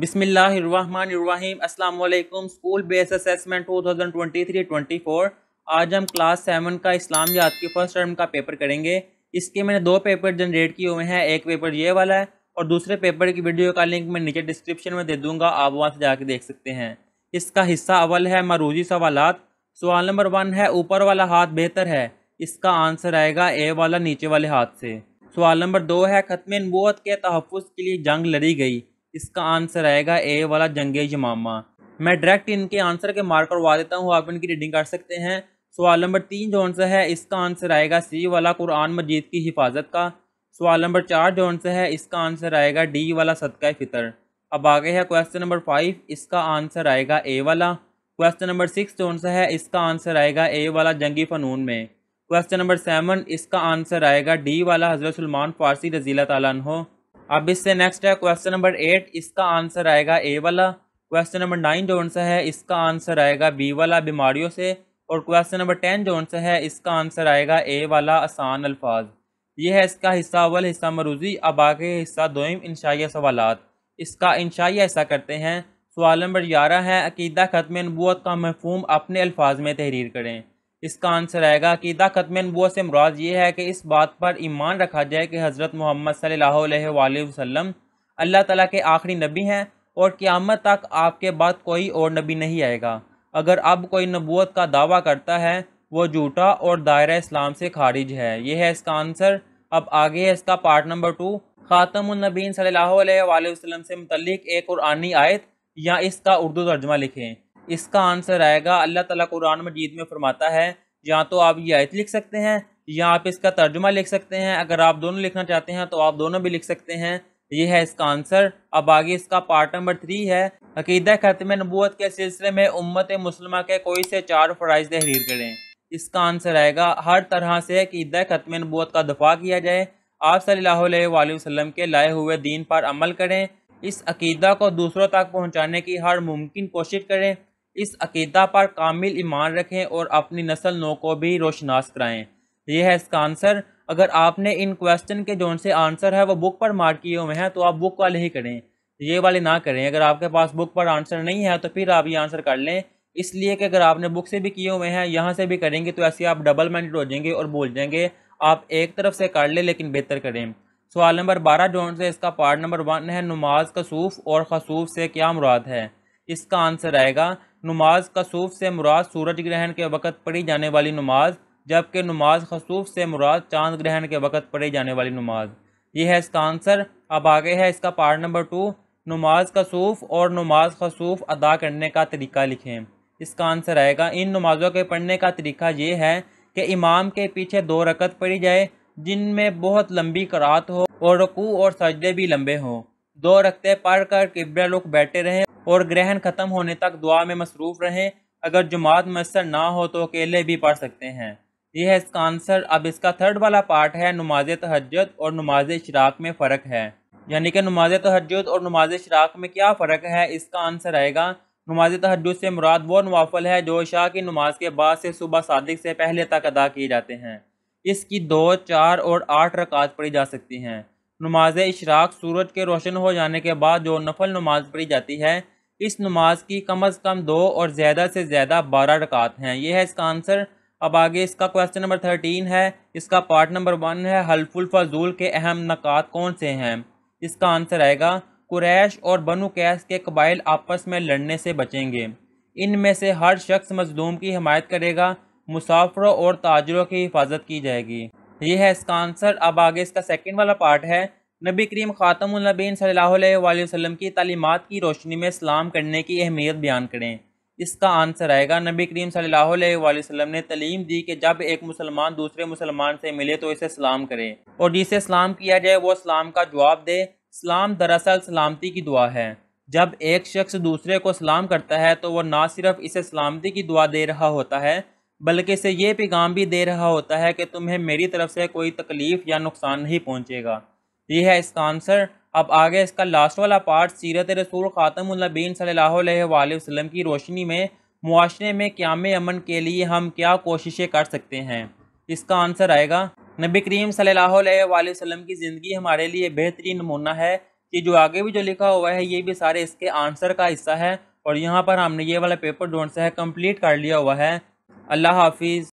बिसमीम अल्लाम school base assessment 2023-24 आज हम क्लास सेवन का इस्लाम याद के फर्स्ट टर्म का पेपर करेंगे इसके मैंने दो पेपर जनरेट किए हुए हैं एक पेपर ये वाला है और दूसरे पेपर की वीडियो का लिंक मैं नीचे डिस्क्रिप्शन में दे दूंगा आप वहाँ से जाके देख सकते हैं इसका हिस्सा अवल है मरूजी सवाल सवाल नंबर वन है ऊपर वाला हाथ बेहतर है इसका आंसर आएगा ए वाला नीचे वाले हाथ से सवाल नंबर दो है ख़त्म नबूत के तहफ़ के लिए जंग लड़ी गई इसका आंसर आएगा ए वाला जंगे जमामा मैं डायरेक्ट इनके आंसर के मार्क करवा देता हूँ आप इनकी रीडिंग कर सकते हैं सवाल नंबर तीन जो आंसर है इसका आंसर आएगा सी वाला कुरान मजीद की हिफाजत का सवाल नंबर चार जो आंसर है इसका आंसर आएगा डी वाला सदका फितर अब आगे है क्वेश्चन नंबर फाइव इसका आंसर आएगा ए वाला क्वेश्चन नंबर सिक्स जो आंसर है इसका आंसर आएगा ए वाला जंगी फ़नून में क्वेश्चन नंबर सेवन इसका आंसर आएगा डी वाला हज़रत सलमान फ़ारसी रजीला तैन हो अब इससे नेक्स्ट है क्वेश्चन नंबर एट इसका आंसर आएगा ए वाला क्वेश्चन नंबर नाइन जो सा है इसका आंसर आएगा बी वाला बीमारियों से और क्वेश्चन नंबर टेन जो सा है इसका आंसर आएगा ए वाला आसान अल्फाज ये है इसका हिस्सा अवल हिस्सा मरूजी अब आगे हिस्सा दोम इंशाइया सवाल इसका इंशाइया ऐसा करते हैं सवाल नंबर ग्यारह है अकीदा ख़त्म नबूत का मफहम अपने अल्फाज में तहरीर करें इसका आंसर आएगा कि दा नबूत से मुराद ये है कि इस बात पर ईमान रखा जाए कि हज़रत मोहम्मद सल वसम अल्लाह तला के आखिरी नबी हैं और क़्यामत तक आपके बाद कोई और नबी नहीं आएगा अगर अब कोई नबूत का दावा करता है वो झूठा और दायरा इस्लाम से खारिज है यह है इसका आंसर अब आगे है इसका पार्ट नंबर टू नबीन सल्ला वसम से मतलब एक और आनी आयत या इसका उर्दू तर्जमा लिखें इसका आंसर आएगा अल्लाह ताला कुरान मजीद में फरमाता है या तो आप ये आयत लिख सकते हैं या आप इसका तर्जुमा लिख सकते हैं अगर आप दोनों लिखना चाहते हैं तो आप दोनों भी लिख सकते हैं यह है इसका आंसर अब आगे इसका पार्ट नंबर थ्री है अकीदा ख़त्म नबूत के सिलसिले में उम्मत मुसलमा के कोई से चार फ़राइज तहरीर करें इसका आंसर आएगा हर तरह से अकीदा ख़त्म नबूत का दफा किया जाए आप सल्ला वसम के लाए हुए दीन पर अमल करें इस अकीदा को दूसरों तक पहुँचाने की हर मुमकिन कोशिश करें इस अकीदा पर कामिल ईमान रखें और अपनी नस्ल नो को भी रोशनास कराएं यह है इसका आंसर अगर आपने इन क्वेश्चन के जो से आंसर है वो बुक पर मार्क किए हुए हैं तो आप बुक वाले ही करें ये वाले ना करें अगर आपके पास बुक पर आंसर नहीं है तो फिर आप ये आंसर कर लें इसलिए कि अगर आपने बुक से भी किए हुए हैं यहाँ से भी करेंगे तो ऐसे आप डबल माइंडेड हो जाएंगे और भूल जाएंगे आप एक तरफ से कर लें लेकिन बेहतर करें सवाल नंबर बारह जोन से इसका पार्ट नंबर वन है नमाज कसूफ और खसूफ से क्या मुराद है इसका आंसर आएगा नमाज कसूफ से मुराद सूरज ग्रहण के वक़्त पढ़ी जाने वाली नमाज जबकि नमाज खसूफ से मुराद चांद ग्रहण के वक़्त पढ़ी जाने वाली नमाज यह है इसका आंसर अब आगे है इसका पार्ट नंबर टू नमाज कसूफ और नमाज खसूफ अदा करने का तरीका लिखें इसका आंसर आएगा इन नमाज़ों के पढ़ने का तरीका ये है कि इमाम के पीछे दो रकत पढ़ी जाए जिनमें बहुत लंबी करात हो और रकू और सजदे भी लंबे हों दो रकते पढ़ कर किबरा लोग बैठे रहें और ग्रहण ख़त्म होने तक दुआ में मसरूफ़ रहें अगर जुमात मैसर ना हो तो अकेले भी पढ़ सकते हैं यह है इसका आंसर अब इसका थर्ड वाला पार्ट है नमाज तहजद और नमाज शराक में फ़र्क है यानी कि नमाज तहजद और नमाज शराक में क्या फ़र्क है इसका आंसर आएगा नमाज तहजद से मुराद वो नवाफल है जो शाह की नमाज के बाद से सुबह सादिक से पहले तक अदा किए जाते हैं इसकी दो चार और आठ रकात पढ़ी जा सकती हैं नमाज इशराक सूरज के रोशन हो जाने के बाद जो नफल नमाज पढ़ी जाती है इस नमाज की कम अज़ कम दो और ज़्यादा से ज़्यादा बारह रकात हैं यह है इसका आंसर अब आगे इसका क्वेश्चन नंबर थर्टीन है इसका पार्ट नंबर वन है हल्फुल फजूल के अहम नकात कौन से हैं इसका आंसर आएगा कुरैश और बनु कैस के कबाइल आपस में लड़ने से बचेंगे इनमें से हर शख्स मजलूम की हमायत करेगा मुसाफरों और ताजरों की हिफाजत की जाएगी यह है इसका आंसर अब आगे इसका सेकंड वाला पार्ट है नबी करीम ख़ातमबिन सल्हलम की तलीमत की रोशनी में सलाम करने की अहमियत बयान करें इसका आंसर आएगा नबी करीम सल्हलम ने तलीम दी कि जब एक मुसलमान दूसरे मुसलमान से मिले तो इसे सलाम करें और जिसे सलाम किया जाए वो सलाम का जवाब दे सलाम दरअसल सलामती की दुआ है जब एक शख्स दूसरे को सलाम करता है तो वह ना सिर्फ इसे सलामती की दुआ दे रहा होता है बल्कि इसे ये पैगाम भी दे रहा होता है कि तुम्हें मेरी तरफ से कोई तकलीफ़ या नुकसान नहीं पहुँचेगा ये है इसका आंसर अब आगे इसका लास्ट वाला पार्ट सीरत रसूल ख़ातमबीन सल वसम की रोशनी में मुआरे में क्याम अमन के लिए हम क्या कोशिशें कर सकते हैं इसका आंसर आएगा नबी करीम सल्ला वसम की ज़िंदगी हमारे लिए बेहतरीन नमूना है कि जो आगे भी जो लिखा हुआ है ये भी सारे इसके आंसर का हिस्सा है और यहाँ पर हमने ये वाला पेपर जो सा है कम्प्लीट कर लिया हुआ है अल्लाह हाफिज़